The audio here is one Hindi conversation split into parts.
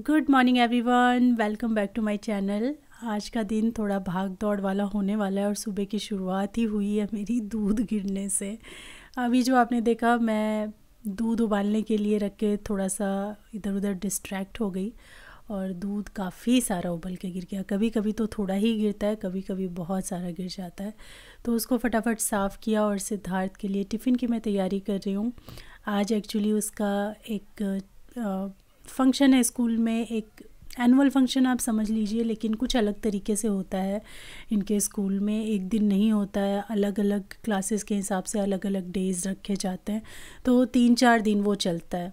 Good morning everyone welcome back to my channel आज का दिन थोड़ा भाग दौड़ वाला होने वाला है और सुबह की शुरुआत ही हुई है मेरी दूध गिरने से अभी जो आपने देखा मैं दूध उबालने के लिए रख के थोड़ा सा इधर उधर डिस्ट्रैक्ट हो गई और दूध काफ़ी सारा उबल के गिर गया कभी कभी तो थोड़ा ही गिरता है कभी कभी बहुत सारा गिर जाता है तो उसको फटाफट साफ़ किया और सिद्धार्थ के लिए टिफ़िन की मैं तैयारी कर रही हूँ आज एक्चुअली उसका एक फंक्शन है स्कूल में एक एनुअल फंक्शन आप समझ लीजिए लेकिन कुछ अलग तरीके से होता है इनके स्कूल में एक दिन नहीं होता है अलग अलग क्लासेस के हिसाब से अलग अलग डेज़ रखे जाते हैं तो तीन चार दिन वो चलता है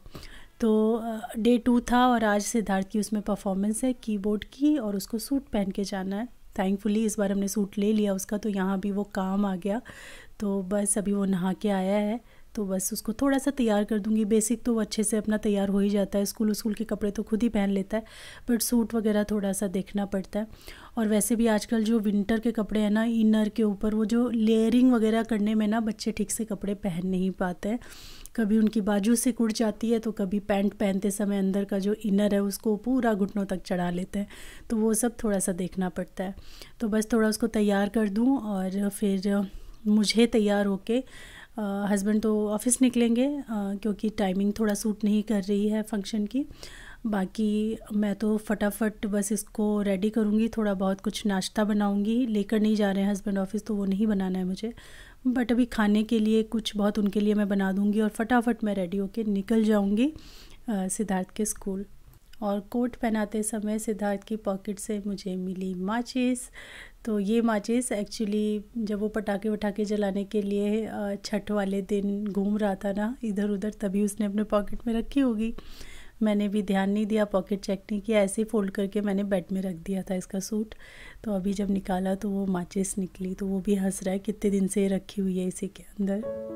तो डे टू था और आज सिद्धार्थ की उसमें परफॉर्मेंस है कीबोर्ड की और उसको सूट पहन के जाना है थैंकफुली इस बार हमने सूट ले लिया उसका तो यहाँ भी वो काम आ गया तो बस अभी वो नहा के आया है तो बस उसको थोड़ा सा तैयार कर दूंगी बेसिक तो वो अच्छे से अपना तैयार हो ही जाता है स्कूल स्कूल के कपड़े तो खुद ही पहन लेता है बट सूट वगैरह थोड़ा सा देखना पड़ता है और वैसे भी आजकल जो विंटर के कपड़े हैं ना इनर के ऊपर वो जो लेयरिंग वगैरह करने में ना बच्चे ठीक से कपड़े पहन नहीं पाते हैं कभी उनकी बाजू से कुड़ जाती है तो कभी पैंट पहनते समय अंदर का जो इनर है उसको पूरा घुटनों तक चढ़ा लेते हैं तो वो सब थोड़ा सा देखना पड़ता है तो बस थोड़ा उसको तैयार कर दूँ और फिर मुझे तैयार होके हस्बैंड तो ऑफिस निकलेंगे क्योंकि टाइमिंग थोड़ा सूट नहीं कर रही है फंक्शन की बाकी मैं तो फटाफट बस इसको रेडी करूँगी थोड़ा बहुत कुछ नाश्ता बनाऊँगी लेकर नहीं जा रहे हैं हस्बैंड ऑफिस तो वो नहीं बनाना है मुझे बट अभी खाने के लिए कुछ बहुत उनके लिए मैं बना दूँगी और फटाफट मैं रेडी होकर निकल जाऊँगी सिद्धार्थ के स्कूल और कोट पहनाते समय सिद्धार्थ की पॉकेट से मुझे मिली माचिस तो ये माचिस एक्चुअली जब वो पटाखे वटाखे जलाने के लिए छठ वाले दिन घूम रहा था ना इधर उधर तभी उसने अपने पॉकेट में रखी होगी मैंने भी ध्यान नहीं दिया पॉकेट चेक नहीं किया ऐसे ही फोल्ड करके मैंने बेड में रख दिया था इसका सूट तो अभी जब निकाला तो वो माचिस निकली तो वो भी हंस रहा है कितने दिन से रखी हुई है इसी के अंदर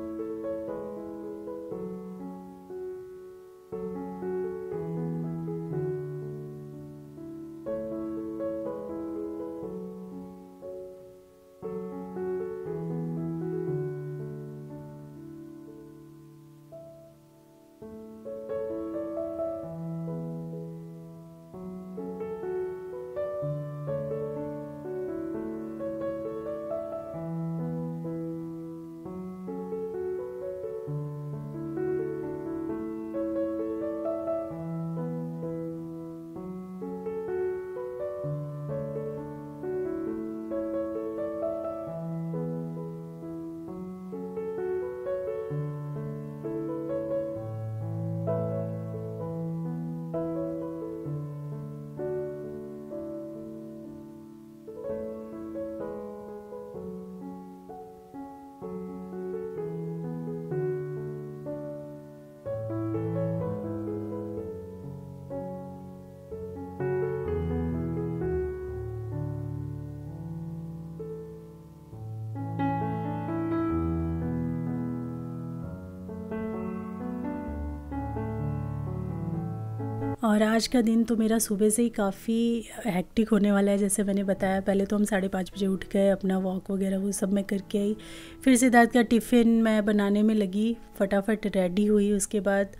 और आज का दिन तो मेरा सुबह से ही काफ़ी हैक्टिक होने वाला है जैसे मैंने बताया पहले तो हम साढ़े पाँच बजे उठ गए अपना वॉक वगैरह वो सब मैं करके आई फिर सिद्धार्थ का टिफ़िन मैं बनाने में लगी फटाफट रेडी हुई उसके बाद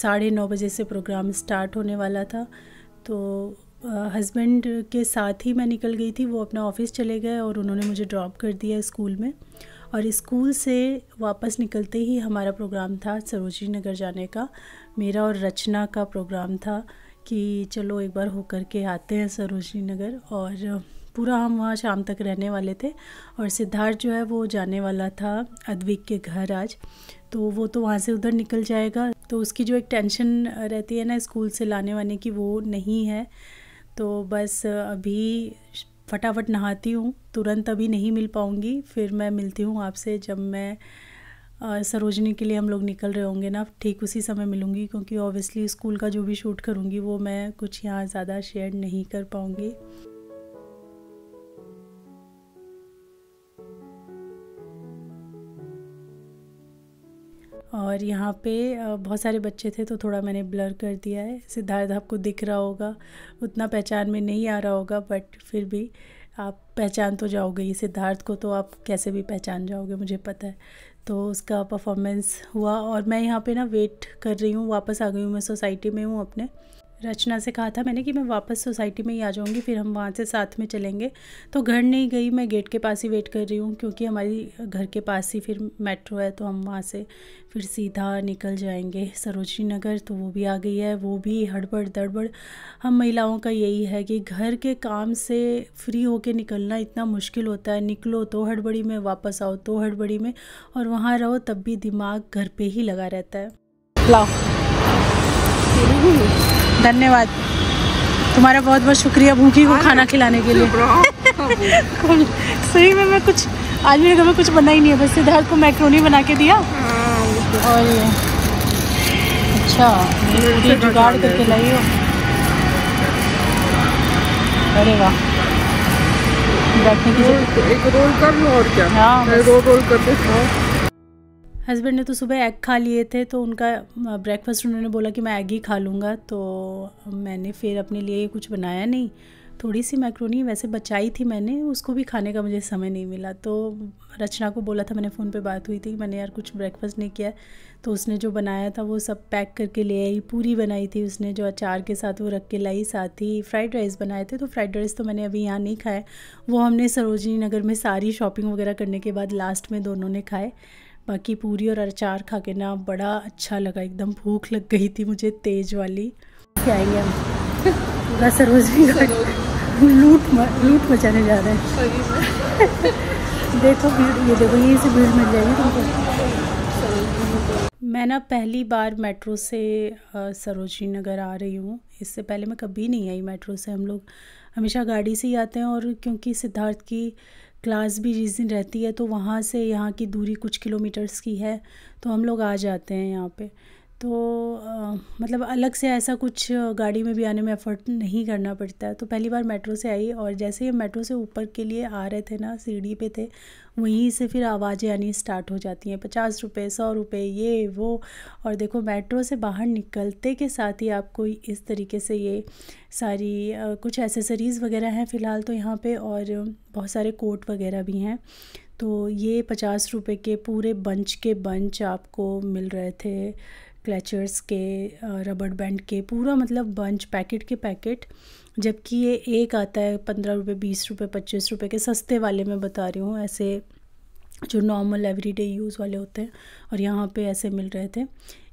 साढ़े नौ बजे से प्रोग्राम स्टार्ट होने वाला था तो हस्बैंड के साथ ही मैं निकल गई थी वो अपना ऑफिस चले गए और उन्होंने मुझे ड्रॉप कर दिया स्कूल में और स्कूल से वापस निकलते ही हमारा प्रोग्राम था सरोजनी नगर जाने का मेरा और रचना का प्रोग्राम था कि चलो एक बार होकर के आते हैं सरोजनी नगर और पूरा हम वहाँ शाम तक रहने वाले थे और सिद्धार्थ जो है वो जाने वाला था अद्विक के घर आज तो वो तो वहाँ से उधर निकल जाएगा तो उसकी जो एक टेंशन रहती है ना स्कूल से लाने वाने की वो नहीं है तो बस अभी फटाफट नहाती हूँ तुरंत अभी नहीं मिल पाऊँगी फिर मैं मिलती हूँ आपसे जब मैं सरोजनी के लिए हम लोग निकल रहे होंगे ना ठीक उसी समय मिलूँगी क्योंकि ऑब्वियसली स्कूल का जो भी शूट करूँगी वो मैं कुछ यहाँ ज़्यादा शेयर नहीं कर पाऊँगी और यहाँ पे बहुत सारे बच्चे थे तो थोड़ा मैंने ब्लर कर दिया है सिद्धार्थ आपको दिख रहा होगा उतना पहचान में नहीं आ रहा होगा बट फिर भी आप पहचान तो जाओगे ही सिद्धार्थ को तो आप कैसे भी पहचान जाओगे मुझे पता है तो उसका परफॉर्मेंस हुआ और मैं यहाँ पे ना वेट कर रही हूँ वापस आ गई हूँ मैं सोसाइटी में हूँ अपने रचना से कहा था मैंने कि मैं वापस सोसाइटी में ही आ जाऊँगी फिर हम वहाँ से साथ में चलेंगे तो घर नहीं गई मैं गेट के पास ही वेट कर रही हूँ क्योंकि हमारी घर के पास ही फिर मेट्रो है तो हम वहाँ से फिर सीधा निकल जाएंगे सरोजनी नगर तो वो भी आ गई है वो भी हड़बड़ दड़बड़ हम महिलाओं का यही है कि घर के काम से फ्री होके निकलना इतना मुश्किल होता है निकलो तो हड़बड़ी में वापस आओ तो हड़बड़ी में और वहाँ रहो तब भी दिमाग घर पर ही लगा रहता है धन्यवाद तुम्हारा बहुत बहुत शुक्रिया भूखी को खाना खिलाने के लिए सही में मैं कुछ आज मेरे घर में कुछ बना ही नहीं है बस सिद्धार्थ को मैक्रोनी बना के दिया हाँ, तो। और अच्छा पूरी जुगाड़ करके लाई हो अरे वाह बैठने की जगह एक रोल कर लो और क्या हाँ रोल रोल करके खाओ हस्बैंड ने तो सुबह एग खा लिए थे तो उनका ब्रेकफास्ट उन्होंने बोला कि मैं एग ही खा लूँगा तो मैंने फिर अपने लिए कुछ बनाया नहीं थोड़ी सी मैक्रोनी वैसे बचाई थी मैंने उसको भी खाने का मुझे समय नहीं मिला तो रचना को बोला था मैंने फ़ोन पे बात हुई थी मैंने यार कुछ ब्रेकफास्ट नहीं किया तो उसने जो बनाया था वो सब पैक करके ले आई पूरी बनाई थी उसने जो अचार के साथ वो रख के लाई साथ ही फ्राइड राइस बनाए थे तो फ्राइड राइस तो मैंने अभी यहाँ नहीं खाए वो हमने सरोजनी नगर में सारी शॉपिंग वगैरह करने के बाद लास्ट में दोनों ने खाए बाकी पूरी और अचार खा के ना बड़ा अच्छा लगा एकदम भूख लग गई थी मुझे तेज वाली क्या आएंगे हम पूरा सरोजनी लूट म, लूट मचाने जा रहे हैं देखो भीड़ ये देखो यहीं से भीड़ मिल जाएगी तुमको मैं ना पहली बार मेट्रो से सरोजनी नगर आ रही हूँ इससे पहले मैं कभी नहीं आई मेट्रो से हम लोग हमेशा गाड़ी से ही आते हैं और क्योंकि सिद्धार्थ की क्लास भी जिस दिन रहती है तो वहाँ से यहाँ की दूरी कुछ किलोमीटर्स की है तो हम लोग आ जाते हैं यहाँ पे तो आ, मतलब अलग से ऐसा कुछ गाड़ी में भी आने में एफर्ट नहीं करना पड़ता है तो पहली बार मेट्रो से आई और जैसे ही मेट्रो से ऊपर के लिए आ रहे थे ना सीढ़ी पे थे वहीं से फिर आवाज़ें आनी स्टार्ट हो जाती हैं पचास रुपये सौ रुपये ये वो और देखो मेट्रो से बाहर निकलते के साथ ही आपको इस तरीके से ये सारी आ, कुछ एसेसरीज़ वगैरह हैं फ़िलहाल तो यहाँ पर और बहुत सारे कोट वगैरह भी हैं तो ये पचास रुपये के पूरे बंच के बंच आपको मिल रहे थे क्लचर्स के रबड़ बैंड के पूरा मतलब बंच पैकेट के पैकेट जबकि ये एक आता है पंद्रह रुपये बीस रुपये पच्चीस रुपये के सस्ते वाले मैं बता रही हूँ ऐसे जो नॉर्मल एवरीडे यूज़ वाले होते हैं और यहाँ पे ऐसे मिल रहे थे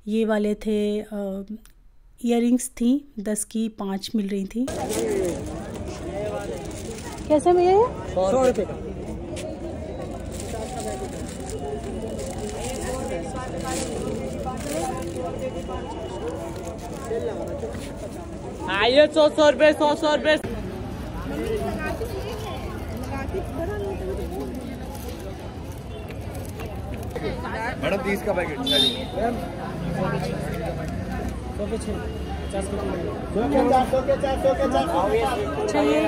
ये वाले थे इयर थी दस की पाँच मिल रही थी कैसे भैया ये सौ आइए सौ सौ रुपये सौ सौ रुपये मैडम तीस का पैकेट चाहिए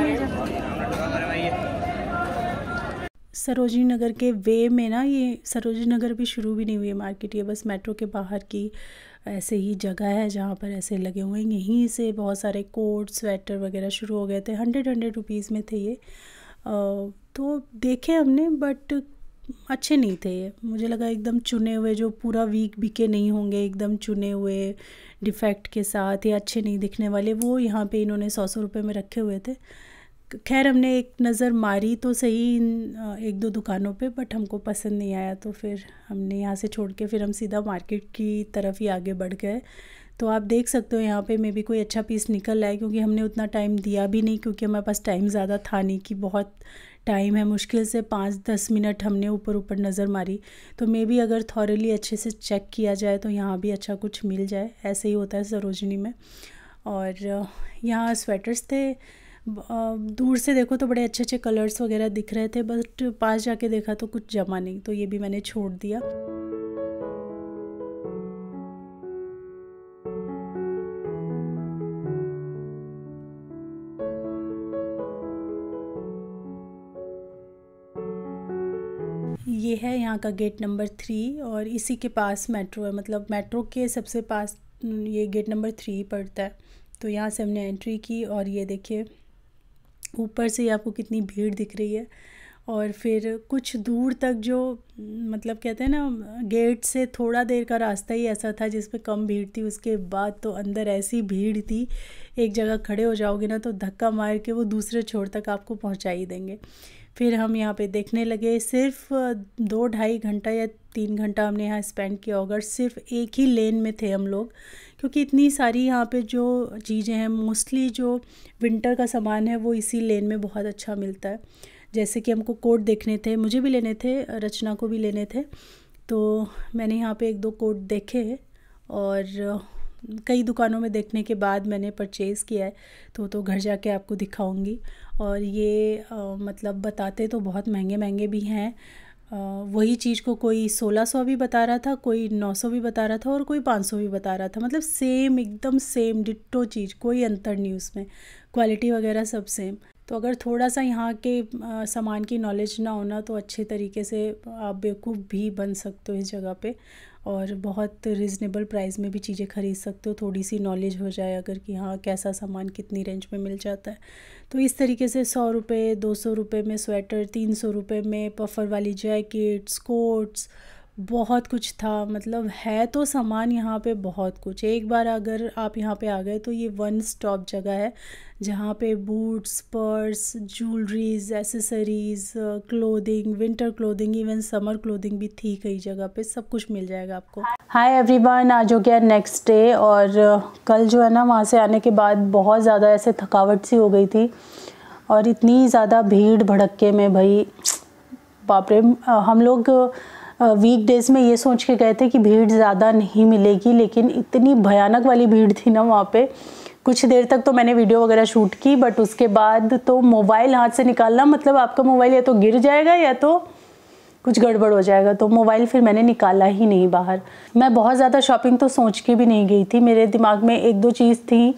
सरोजनी नगर के वे में ना ये सरोजनी नगर भी शुरू भी नहीं हुई है मार्केट ये बस मेट्रो के बाहर की ऐसे ही जगह है जहाँ पर ऐसे लगे हुए हैं यहीं से बहुत सारे कोट स्वेटर वगैरह शुरू हो गए थे हंड्रेड हंड्रेड रुपीज़ में थे ये तो देखे हमने बट अच्छे नहीं थे ये मुझे लगा एकदम चुने हुए जो पूरा वीक बिके नहीं होंगे एकदम चुने हुए डिफेक्ट के साथ ये अच्छे नहीं दिखने वाले वो यहाँ पे इन्होंने सौ सौ रुपये में रखे हुए थे खैर हमने एक नज़र मारी तो सही इन एक दो दुकानों पे बट हमको पसंद नहीं आया तो फिर हमने यहाँ से छोड़ के फिर हम सीधा मार्केट की तरफ ही आगे बढ़ गए तो आप देख सकते हो यहाँ पे मे भी कोई अच्छा पीस निकल आए क्योंकि हमने उतना टाइम दिया भी नहीं क्योंकि हमारे पास टाइम ज़्यादा था नहीं कि बहुत टाइम है मुश्किल से पाँच दस मिनट हमने ऊपर ऊपर नज़र मारी तो मे भी अगर थॉरली अच्छे से चेक किया जाए तो यहाँ भी अच्छा कुछ मिल जाए ऐसे ही होता है सरोजनी में और यहाँ स्वेटर्स थे दूर से देखो तो बड़े अच्छे अच्छे कलर्स वगैरह दिख रहे थे बट पास जाके देखा तो कुछ जमा नहीं तो ये भी मैंने छोड़ दिया ये है यहाँ का गेट नंबर थ्री और इसी के पास मेट्रो है मतलब मेट्रो के सबसे पास ये गेट नंबर थ्री पड़ता है तो यहाँ से हमने एंट्री की और ये देखिए ऊपर से ही आपको कितनी भीड़ दिख रही है और फिर कुछ दूर तक जो मतलब कहते हैं ना गेट से थोड़ा देर का रास्ता ही ऐसा था जिस कम भीड़ थी उसके बाद तो अंदर ऐसी भीड़ थी एक जगह खड़े हो जाओगे ना तो धक्का मार के वो दूसरे छोर तक आपको पहुंचा ही देंगे फिर हम यहाँ पे देखने लगे सिर्फ दो ढाई घंटा या तीन घंटा हमने यहाँ स्पेंड किया होगा सिर्फ एक ही लेन में थे हम लोग क्योंकि इतनी सारी यहाँ पे जो चीज़ें हैं मोस्टली जो विंटर का सामान है वो इसी लेन में बहुत अच्छा मिलता है जैसे कि हमको कोट देखने थे मुझे भी लेने थे रचना को भी लेने थे तो मैंने यहाँ पे एक दो कोट देखे और कई दुकानों में देखने के बाद मैंने परचेज़ किया है तो तो घर जाके आपको दिखाऊंगी और ये आ, मतलब बताते तो बहुत महंगे महंगे भी हैं वही चीज़ को कोई 1600 भी बता रहा था कोई 900 भी बता रहा था और कोई 500 भी बता रहा था मतलब सेम एकदम सेम डिट्टो चीज़ कोई अंतर नहीं उसमें क्वालिटी वगैरह सब सेम तो अगर थोड़ा सा यहाँ के सामान की नॉलेज ना होना तो अच्छे तरीके से आप बेवकूफ़ भी बन सकते हो इस जगह पे और बहुत रिजनेबल प्राइस में भी चीज़ें ख़रीद सकते हो थोड़ी सी नॉलेज हो जाए अगर कि हाँ कैसा सामान कितनी रेंज में मिल जाता है तो इस तरीके से सौ रुपये दो सौ रुपये में स्वेटर तीन सौ रुपये में पफर वाली जैकेट्स कोट्स बहुत कुछ था मतलब है तो सामान यहाँ पे बहुत कुछ एक बार अगर आप यहाँ पे आ गए तो ये वन स्टॉप जगह है जहाँ पे boots purse jewelleries accessories clothing winter clothing even summer clothing भी थी कई जगह पे सब कुछ मिल जाएगा आपको हाय एवरीवन आज हो गया नेक्स्ट डे और uh, कल जो है ना वहाँ से आने के बाद बहुत ज़्यादा ऐसे थकावट सी हो गई थी और इतनी ज़्यादा भीड़ भड़के में भाई बापरे uh, हम लोग वीक uh, डेज में ये सोच के गए थे कि भीड़ ज़्यादा नहीं मिलेगी लेकिन इतनी भयानक वाली भीड़ थी ना वहाँ पर कुछ देर तक तो मैंने वीडियो वगैरह शूट की बट उसके बाद तो मोबाइल हाथ से निकालना मतलब आपका मोबाइल या तो गिर जाएगा या तो कुछ गड़बड़ हो जाएगा तो मोबाइल फिर मैंने निकाला ही नहीं बाहर मैं बहुत ज़्यादा शॉपिंग तो सोच के भी नहीं गई थी मेरे दिमाग में एक दो चीज़ थी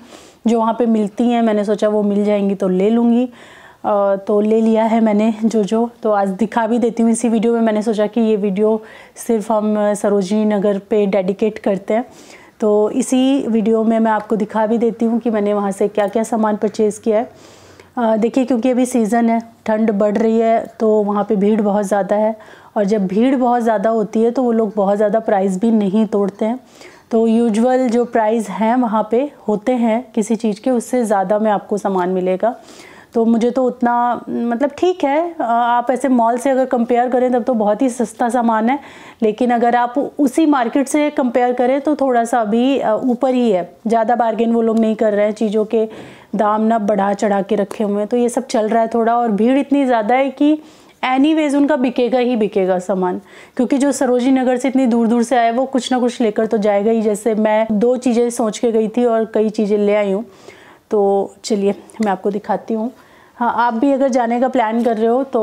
जो वहाँ पर मिलती हैं मैंने सोचा वो मिल जाएंगी तो ले लूँगी तो ले लिया है मैंने जो जो तो आज दिखा भी देती हूँ इसी वीडियो में मैंने सोचा कि ये वीडियो सिर्फ हम सरोजनी नगर पे डेडिकेट करते हैं तो इसी वीडियो में मैं आपको दिखा भी देती हूँ कि मैंने वहाँ से क्या क्या सामान परचेज़ किया है देखिए क्योंकि अभी सीज़न है ठंड बढ़ रही है तो वहाँ पे भीड़ बहुत ज़्यादा है और जब भीड़ बहुत ज़्यादा होती है तो वो लोग बहुत ज़्यादा प्राइस भी नहीं तोड़ते हैं तो यूजुअल जो प्राइस हैं वहाँ पे होते हैं किसी चीज़ के उससे ज़्यादा में आपको सामान मिलेगा तो मुझे तो उतना मतलब ठीक है आप ऐसे मॉल से अगर कंपेयर करें तब तो बहुत ही सस्ता सामान है लेकिन अगर आप उसी मार्केट से कंपेयर करें तो थोड़ा सा अभी ऊपर ही है ज़्यादा बार्गेन वो लोग नहीं कर रहे हैं चीज़ों के दाम ना बढ़ा चढ़ा के रखे हुए हैं तो ये सब चल रहा है थोड़ा और भीड़ इतनी ज़्यादा है कि एनी वेज उनका बिकेगा ही बिकेगा सामान क्योंकि जो सरोजी नगर से इतनी दूर दूर से आए वो कुछ ना कुछ लेकर तो जाएगा ही जैसे मैं दो चीज़ें सोच के गई थी और कई चीज़ें ले आई हूँ तो चलिए मैं आपको दिखाती हूँ हाँ आप भी अगर जाने का प्लान कर रहे हो तो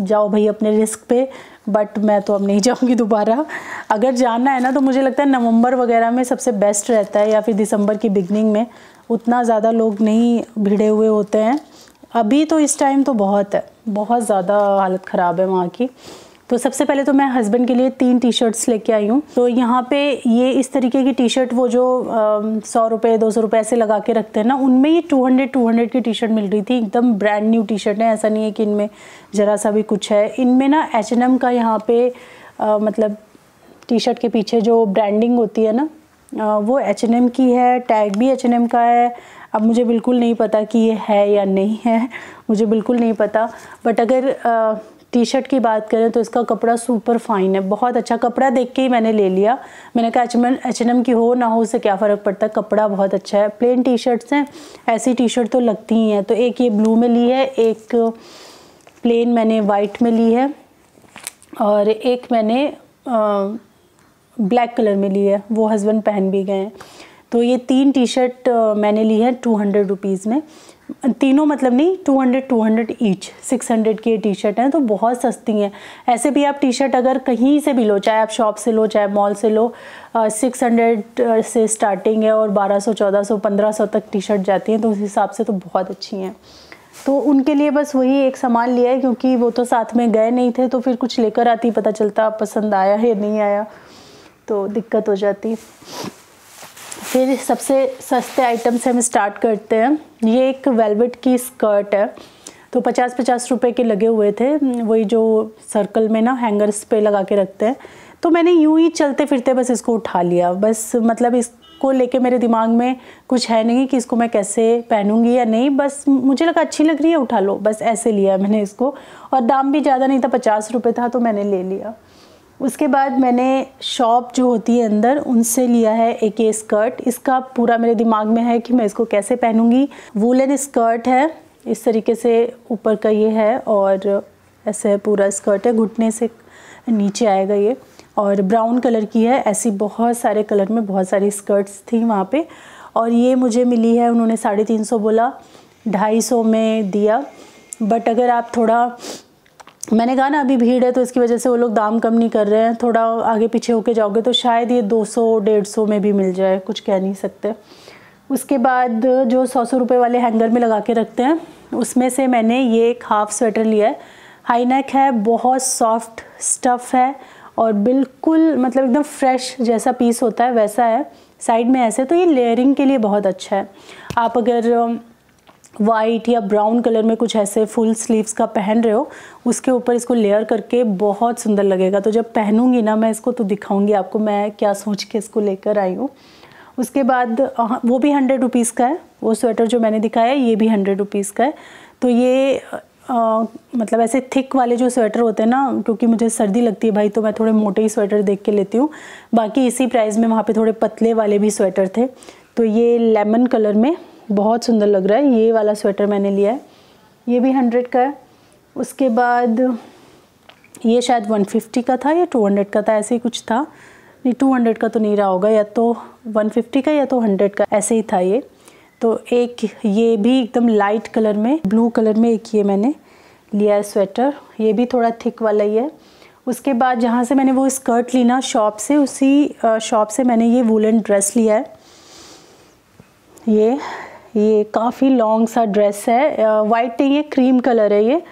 जाओ भाई अपने रिस्क पे बट मैं तो अब नहीं जाऊंगी दोबारा अगर जाना है ना तो मुझे लगता है नवंबर वगैरह में सबसे बेस्ट रहता है या फिर दिसंबर की बिगनिंग में उतना ज़्यादा लोग नहीं भिड़े हुए होते हैं अभी तो इस टाइम तो बहुत है बहुत ज़्यादा हालत ख़राब है वहाँ की तो सबसे पहले तो मैं हस्बैंड के लिए तीन टी शर्ट्स लेके आई हूँ तो यहाँ पे ये इस तरीके की टी शर्ट वो जो सौ रुपये दो सौ रुपये ऐसे लगा के रखते हैं ना उनमें ये टू हंड्रेड टू हंड्रेड की टी शर्ट मिल रही थी एकदम ब्रांड न्यू टी शर्ट है ऐसा नहीं है कि इनमें ज़रा सा भी कुछ है इनमें ना एच एन एम का यहाँ पे आ, मतलब टी शर्ट के पीछे जो ब्रांडिंग होती है ना वो एच एन एम की है टैग भी एच एन एम का है अब मुझे बिल्कुल नहीं पता कि ये है या नहीं है मुझे बिल्कुल नहीं पता बट अगर टी शर्ट की बात करें तो इसका कपड़ा सुपर फाइन है बहुत अच्छा कपड़ा देख के ही मैंने ले लिया मैंने कहा H M H N M की हो ना हो उससे क्या फ़र्क पड़ता है कपड़ा बहुत अच्छा है प्लेन टी शर्ट्स हैं ऐसी टी शर्ट तो लगती ही हैं तो एक ये ब्लू में ली है एक प्लेन मैंने वाइट में ली है और एक मैंने ब्लैक कलर में ली है वो हस्बैंड पहन भी गए हैं तो ये तीन टी शर्ट मैंने ली है टू हंड्रेड रुपीज़ में तीनों मतलब नहीं 200 200 ईच 600 की टी शर्ट हैं तो बहुत सस्ती हैं ऐसे भी आप टी शर्ट अगर कहीं से भी लो चाहे आप शॉप से लो चाहे मॉल से लो सिक्स हंड्रेड से स्टार्टिंग है और 1200 1400 1500 तक टी शर्ट जाती हैं तो उस हिसाब से तो बहुत अच्छी हैं तो उनके लिए बस वही एक सामान लिया है क्योंकि वो तो साथ में गए नहीं थे तो फिर कुछ लेकर आती पता चलता पसंद आया है नहीं आया तो दिक्कत हो जाती फिर सबसे सस्ते आइटम से हम स्टार्ट करते हैं ये एक वेलवेट की स्कर्ट है तो पचास पचास रुपए के लगे हुए थे वही जो सर्कल में ना हैंगर्स पे लगा के रखते हैं तो मैंने यूं ही चलते फिरते बस इसको उठा लिया बस मतलब इसको लेके मेरे दिमाग में कुछ है नहीं कि इसको मैं कैसे पहनूंगी या नहीं बस मुझे लगा अच्छी लग रही है उठा लो बस ऐसे लिया मैंने इसको और दाम भी ज़्यादा नहीं था पचास रुपये था तो मैंने ले लिया उसके बाद मैंने शॉप जो होती है अंदर उनसे लिया है एक ये स्कर्ट इसका पूरा मेरे दिमाग में है कि मैं इसको कैसे पहनूंगी वूलन स्कर्ट है इस तरीके से ऊपर का ये है और ऐसे पूरा स्कर्ट है घुटने से नीचे आएगा ये और ब्राउन कलर की है ऐसी बहुत सारे कलर में बहुत सारी स्कर्ट्स थी वहाँ पे और ये मुझे मिली है उन्होंने साढ़े तीन सौ बोला ढाई सौ में दिया बट अगर आप थोड़ा मैंने कहा ना अभी भीड़ है तो इसकी वजह से वो लोग दाम कम नहीं कर रहे हैं थोड़ा आगे पीछे होके जाओगे तो शायद ये 200 150 में भी मिल जाए कुछ कह नहीं सकते उसके बाद जो सौ सौ रुपये वाले हैंगर में लगा के रखते हैं उसमें से मैंने ये एक हाफ़ स्वेटर लिया है हाई नेक है बहुत सॉफ्ट स्टफ़ है और बिल्कुल मतलब एकदम फ्रेश जैसा पीस होता है वैसा है साइड में ऐसे तो ये लेयरिंग के लिए बहुत अच्छा है आप अगर वाइट या ब्राउन कलर में कुछ ऐसे फुल स्लीव्स का पहन रहे हो उसके ऊपर इसको लेयर करके बहुत सुंदर लगेगा तो जब पहनूंगी ना मैं इसको तो दिखाऊंगी आपको मैं क्या सोच के इसको लेकर आई हूँ उसके बाद वो भी हंड्रेड रुपीज़ का है वो स्वेटर जो मैंने दिखाया ये भी हंड्रेड रुपीज़ का है तो ये आ, मतलब ऐसे थिक वाले जो स्वेटर होते हैं ना क्योंकि मुझे सर्दी लगती है भाई तो मैं थोड़े मोटे ही स्वेटर देख के लेती हूँ बाकी इसी प्राइस में वहाँ पे थोड़े पतले वाले भी स्वेटर थे तो ये लेमन कलर में बहुत सुंदर लग रहा है ये वाला स्वेटर मैंने लिया है ये भी हंड्रेड का है उसके बाद ये शायद वन फिफ्टी का था या टू हंड्रेड का था ऐसे ही कुछ था नहीं टू हंड्रेड का तो नहीं रहा होगा या तो वन फिफ्टी का या तो हंड्रेड का ऐसे ही था ये तो एक ये भी एकदम लाइट कलर में ब्लू कलर में एक ये मैंने लिया है स्वेटर ये भी थोड़ा थिक वाला ही है उसके बाद जहाँ से मैंने वो स्कर्ट ली ना शॉप से उसी शॉप से मैंने ये वूलन ड्रेस लिया है ये ये काफ़ी लॉन्ग सा ड्रेस है वाइट नहीं है क्रीम कलर है ये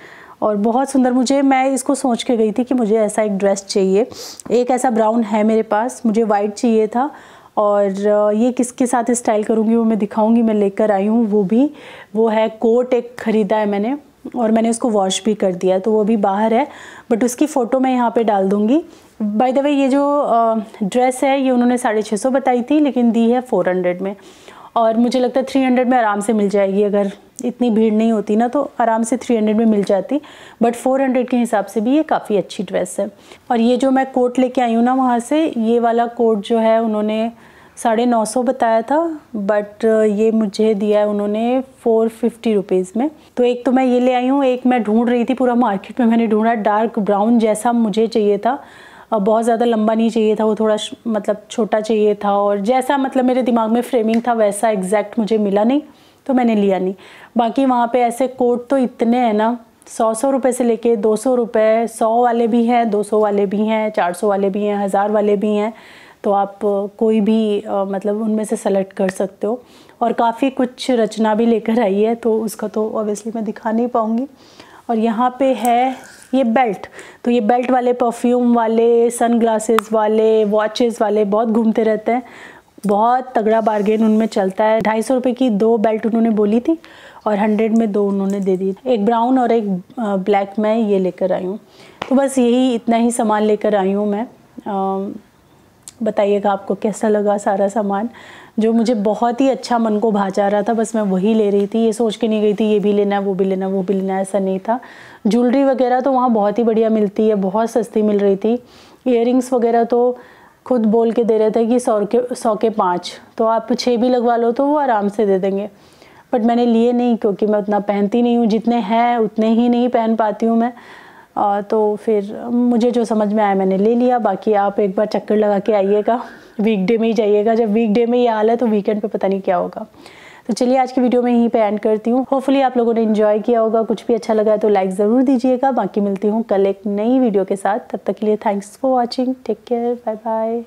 और बहुत सुंदर मुझे मैं इसको सोच के गई थी कि मुझे ऐसा एक ड्रेस चाहिए एक ऐसा ब्राउन है मेरे पास मुझे वाइट चाहिए था और ये किसके साथ स्टाइल करूँगी वो मैं दिखाऊँगी मैं लेकर आई हूँ वो भी वो है कोट एक ख़रीदा है मैंने और मैंने उसको वॉश भी कर दिया तो वो भी बाहर है बट उसकी फ़ोटो मैं यहाँ पे डाल दूँगी बाय द वे ये जो ड्रेस है ये उन्होंने साढ़े छः सौ बताई थी लेकिन दी है फ़ोर हंड्रेड में और मुझे लगता है थ्री हंड्रेड में आराम से मिल जाएगी अगर इतनी भीड़ नहीं होती ना तो आराम से थ्री हंड्रेड में मिल जाती बट फोर हंड्रेड के हिसाब से भी ये काफ़ी अच्छी ड्रेस है और ये जो मैं कोट लेके आई हूँ ना वहाँ से ये वाला कोट जो है उन्होंने साढ़े नौ सौ बताया था बट ये मुझे दिया है उन्होंने फ़ोर फिफ्टी रुपीज़ में तो एक तो मैं ये ले आई हूँ एक मैं ढूंढ रही थी पूरा मार्केट में मैंने ढूंढा डार्क ब्राउन जैसा मुझे चाहिए था बहुत ज़्यादा लंबा नहीं चाहिए था वो थोड़ा मतलब छोटा चाहिए था और जैसा मतलब मेरे दिमाग में फ्रेमिंग था वैसा एग्जैक्ट मुझे मिला नहीं तो मैंने लिया नहीं बाकी वहाँ पे ऐसे कोट तो इतने हैं ना सौ सौ रुपये से लेके दो सौ रुपये सौ वाले भी हैं दो सौ वाले भी हैं चार सौ वाले भी हैं हज़ार वाले भी हैं तो आप कोई भी आ, मतलब उनमें से सेलेक्ट कर सकते हो और काफ़ी कुछ रचना भी लेकर आई है तो उसका तो ऑब्वियसली मैं दिखा नहीं पाऊँगी और यहाँ पे है ये बेल्ट तो ये बेल्ट वाले परफ्यूम वाले सन ग्लासेस वाले वॉचेस वाले बहुत घूमते रहते हैं बहुत तगड़ा बार्गेन उनमें चलता है ढाई सौ रुपये की दो बेल्ट उन्होंने बोली थी और हंड्रेड में दो उन्होंने दे दी एक ब्राउन और एक ब्लैक मैं ये लेकर आई हूँ तो बस यही इतना ही सामान लेकर आई हूँ मैं बताइएगा आपको कैसा लगा सारा सामान जो मुझे बहुत ही अच्छा मन को भाचा रहा था बस मैं वही ले रही थी ये सोच के नहीं गई थी ये भी लेना है वो भी लेना है वो भी लेना है ऐसा नहीं था ज्वेलरी वगैरह तो वहाँ बहुत ही बढ़िया मिलती है बहुत सस्ती मिल रही थी इयर वगैरह तो खुद बोल के दे रहे थे कि सौ के सौ के पाँच तो आप छः भी लगवा लो तो वो आराम से दे देंगे बट मैंने लिए नहीं क्योंकि मैं उतना पहनती नहीं हूँ जितने हैं उतने ही नहीं पहन पाती हूँ मैं आ, तो फिर मुझे जो समझ में आया मैंने ले लिया बाकी आप एक बार चक्कर लगा के आइएगा वीकडे में ही जाइएगा जब वीकडे में ये हाल है तो वीकेंड पे पता नहीं क्या होगा तो चलिए आज की वीडियो में यहीं पे एंड करती हूँ होपफुली आप लोगों ने इन्जॉय किया होगा कुछ भी अच्छा लगा है तो लाइक ज़रूर दीजिएगा बाकी मिलती हूँ कल एक नई वीडियो के साथ तब तक के लिए thanks for watching take care bye bye